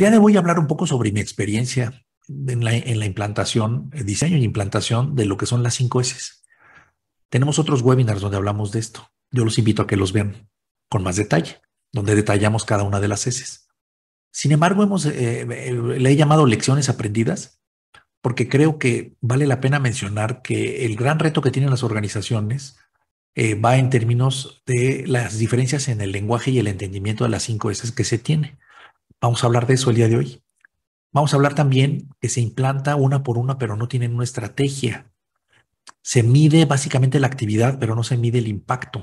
día de voy a hablar un poco sobre mi experiencia en la, implantación, el eh, diseño y implantación de lo que son las cinco S. Tenemos otros webinars donde hablamos de esto. Yo los invito a que los vean con más detalle, donde detallamos cada una de las S. Sin embargo, hemos, eh, eh, le he llamado lecciones aprendidas porque creo que vale la pena mencionar que el gran reto que tienen las organizaciones va en términos de las diferencias en el lenguaje y el entendimiento de las cinco S que se tiene. Vamos a hablar de eso el día de hoy. Vamos a hablar también que se implanta una por una, pero no tienen una estrategia. Se mide básicamente la actividad, pero no se mide el impacto.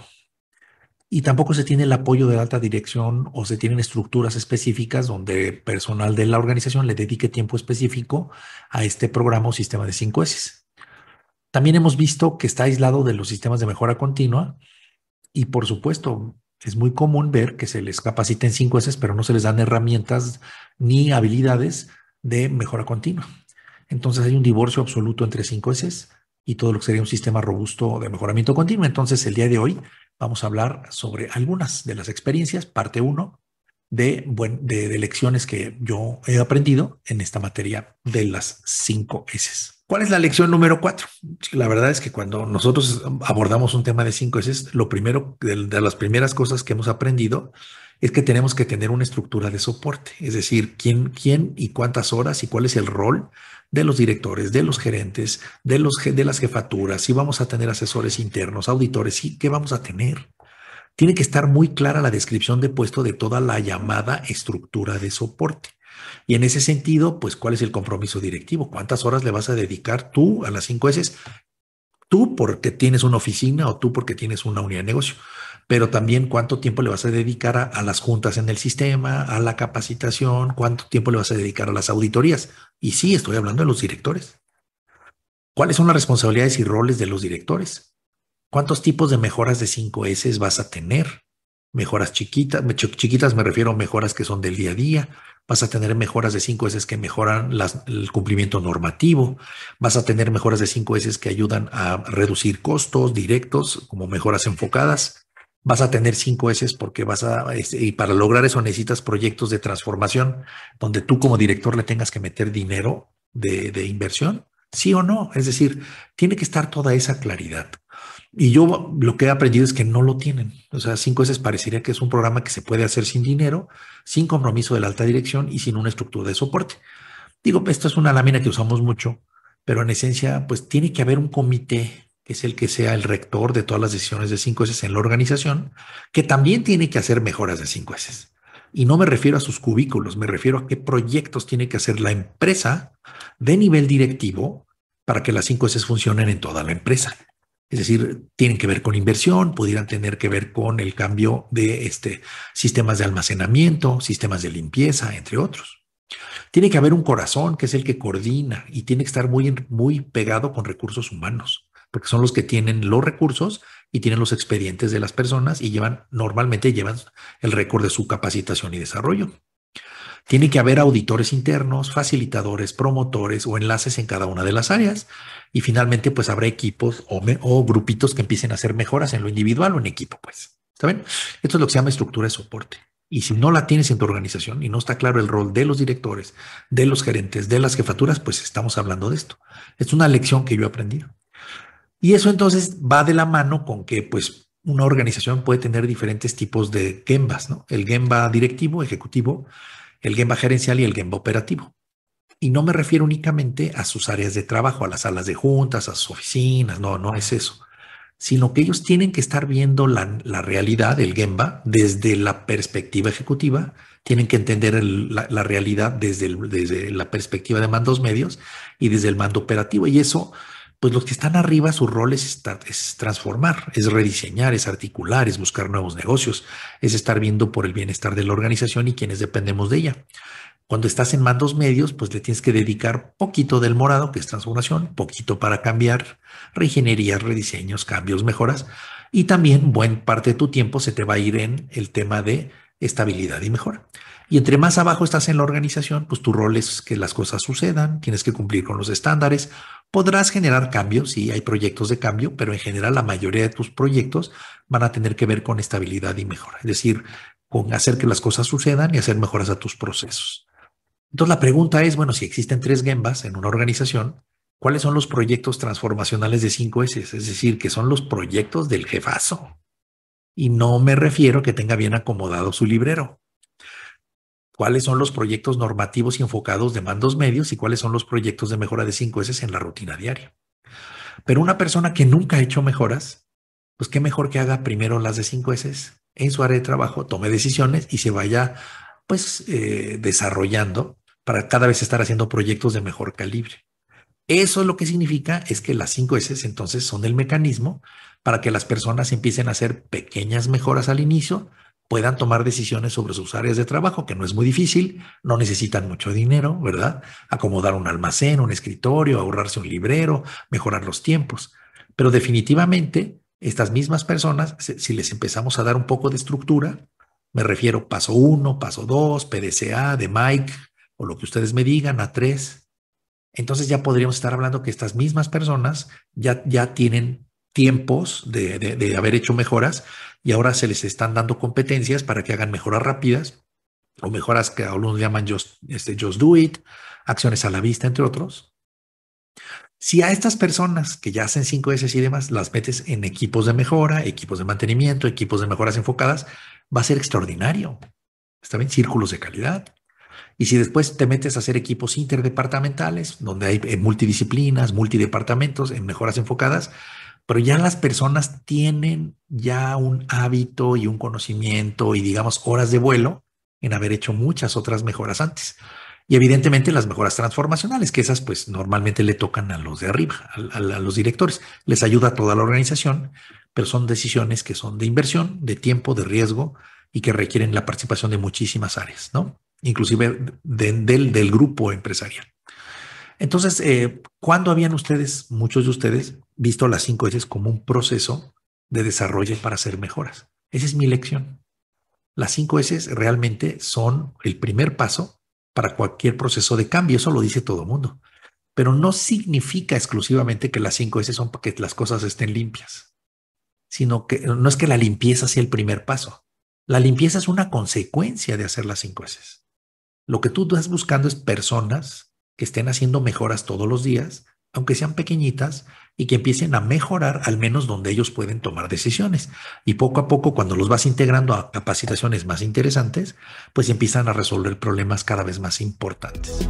Y tampoco se tiene el apoyo de alta dirección o se tienen estructuras específicas donde personal de la organización le dedique tiempo específico a este programa o sistema de cinco S. También hemos visto que está aislado de los sistemas de mejora continua y por supuesto es muy común ver que se les capaciten en 5 S, pero no se les dan herramientas ni habilidades de mejora continua. Entonces hay un divorcio absoluto entre 5 S y todo lo que sería un sistema robusto de mejoramiento continuo. Entonces el día de hoy vamos a hablar sobre algunas de las experiencias, parte 1, de, de lecciones que yo he aprendido en esta materia de las 5 S. ¿Cuál es la lección número cuatro? La verdad es que cuando nosotros abordamos un tema de cinco S, lo primero de, las primeras cosas que hemos aprendido es que tenemos que tener una estructura de soporte, es decir, quién, quién y cuántas horas y cuál es el rol de los directores, de los gerentes, de, los, de las jefaturas, si vamos a tener asesores internos, auditores, y qué vamos a tener. Tiene que estar muy clara la descripción de puesto de toda la llamada estructura de soporte. Y en ese sentido, pues, ¿cuál es el compromiso directivo? ¿Cuántas horas le vas a dedicar tú a las cinco S? Tú porque tienes una oficina o tú porque tienes una unidad de negocio, pero también cuánto tiempo le vas a dedicar a, las juntas en el sistema, a la capacitación, cuánto tiempo le vas a dedicar a las auditorías. Y sí, estoy hablando de los directores. ¿Cuáles son las responsabilidades y roles de los directores? ¿Cuántos tipos de mejoras de cinco s vas a tener? Mejoras chiquitas, chiquitas me refiero a mejoras que son del día a día, vas a tener mejoras de cinco s que mejoran el cumplimiento normativo, vas a tener mejoras de cinco s que ayudan a reducir costos directos como mejoras enfocadas, vas a tener cinco s porque vas a, y para lograr eso necesitas proyectos de transformación donde tú como director le tengas que meter dinero de, de inversión sí o no. Es decir, tiene que estar toda esa claridad. Y yo lo que he aprendido es que no lo tienen. O sea, cinco veces parecería que es un programa que se puede hacer sin dinero, sin compromiso de la alta dirección y sin una estructura de soporte. Digo, esto es una lámina que usamos mucho, pero en esencia, pues tiene que haber un comité que es el que sea el rector de todas las decisiones de cinco s en la organización, que también tiene que hacer mejoras de cinco veces. Y no me refiero a sus cubículos, me refiero a qué proyectos tiene que hacer la empresa de nivel directivo para que las 5 S funcionen en toda la empresa. Es decir, tienen que ver con inversión, pudieran tener que ver con el cambio de este, sistemas de almacenamiento, sistemas de limpieza, entre otros. Tiene que haber un corazón que es el que coordina y tiene que estar muy, muy pegado con recursos humanos porque son los que tienen los recursos y tienen los expedientes de las personas y llevan, normalmente llevan el récord de su capacitación y desarrollo. Tiene que haber auditores internos, facilitadores, promotores o enlaces en cada una de las áreas. Y finalmente, pues habrá equipos o, grupitos que empiecen a hacer mejoras en lo individual o en equipo, pues. ¿Está Esto es lo que se llama estructura de soporte. Y si no la tienes en tu organización y no está claro el rol de los directores, de los gerentes, de las jefaturas, pues estamos hablando de esto. Es una lección que yo he aprendido. Y eso entonces va de la mano con que pues una organización puede tener diferentes tipos de gembas, ¿no? El gemba directivo, ejecutivo, el gemba gerencial y el gemba operativo. Y no me refiero únicamente a sus áreas de trabajo, a las salas de juntas, a sus oficinas, no, no es eso, sino que ellos tienen que estar viendo la, realidad del gemba desde la perspectiva ejecutiva, tienen que entender la, realidad desde, desde la perspectiva de mandos medios y desde el mando operativo. Y eso pues los que están arriba, su rol es, transformar, es rediseñar, es articular, es buscar nuevos negocios, es estar viendo por el bienestar de la organización y quienes dependemos de ella. Cuando estás en mandos medios, pues le tienes que dedicar poquito del morado, que es transformación, poquito para cambiar, reingeniería, rediseños, cambios, mejoras, y también buena parte de tu tiempo se te va a ir en el tema de estabilidad y mejora. Y entre más abajo estás en la organización, pues tu rol es que las cosas sucedan, tienes que cumplir con los estándares, podrás generar cambios, sí, hay proyectos de cambio, pero en general la mayoría de tus proyectos van a tener que ver con estabilidad y mejora, es decir, con hacer que las cosas sucedan y hacer mejoras a tus procesos. Entonces la pregunta es, bueno, si existen tres gembas en una organización, ¿cuáles son los proyectos transformacionales de 5S? Es decir, que son los proyectos del jefazo, y no me refiero a que tenga bien acomodado su librero. ¿Cuáles son los proyectos normativos y enfocados de mandos medios y cuáles son los proyectos de mejora de 5S en la rutina diaria? Pero una persona que nunca ha hecho mejoras, pues qué mejor que haga primero las de cinco s en su área de trabajo, tome decisiones y se vaya pues eh, desarrollando para cada vez estar haciendo proyectos de mejor calibre. Eso lo que significa es que las cinco s entonces son el mecanismo para que las personas empiecen a hacer pequeñas mejoras al inicio, puedan tomar decisiones sobre sus áreas de trabajo, que no es muy difícil, no necesitan mucho dinero, ¿verdad? Acomodar un almacén, un escritorio, ahorrarse un librero, mejorar los tiempos. Pero definitivamente, estas mismas personas, si les empezamos a dar un poco de estructura, me refiero paso 1, paso 2, PDCA, de Mike, o lo que ustedes me digan, a tres, entonces ya podríamos estar hablando que estas mismas personas ya, ya tienen tiempos de, haber hecho mejoras y ahora se les están dando competencias para que hagan mejoras rápidas o mejoras que algunos llaman just, este, just do it, acciones a la vista, entre otros. Si a estas personas que ya hacen 5S y demás las metes en equipos de mejora, equipos de mantenimiento, equipos de mejoras enfocadas, va a ser extraordinario. Está bien, círculos de calidad. Y si después te metes a hacer equipos interdepartamentales, donde hay eh, multidisciplinas, multidepartamentos en mejoras enfocadas, pero ya las personas tienen ya un hábito y un conocimiento y digamos horas de vuelo en haber hecho muchas otras mejoras antes. Y evidentemente las mejoras transformacionales, que esas pues normalmente le tocan a los de arriba, a, los directores. Les ayuda a toda la organización, pero son decisiones que son de inversión, de tiempo, de riesgo y que requieren la participación de muchísimas áreas, ¿no? Inclusive del, del grupo empresarial. Entonces, eh, ¿cuándo habían ustedes, muchos de ustedes, visto las cinco S como un proceso de desarrollo para hacer mejoras? Esa es mi lección. Las cinco S realmente son el primer paso para cualquier proceso de cambio, eso lo dice todo el mundo. Pero no significa exclusivamente que las cinco S son para que las cosas estén limpias, sino que no es que la limpieza sea el primer paso. La limpieza es una consecuencia de hacer las cinco S. Lo que tú estás buscando es personas que estén haciendo mejoras todos los días, aunque sean pequeñitas, y que empiecen a mejorar al menos donde ellos pueden tomar decisiones. Y poco a poco, cuando los vas integrando a capacitaciones más interesantes, pues empiezan a resolver problemas cada vez más importantes.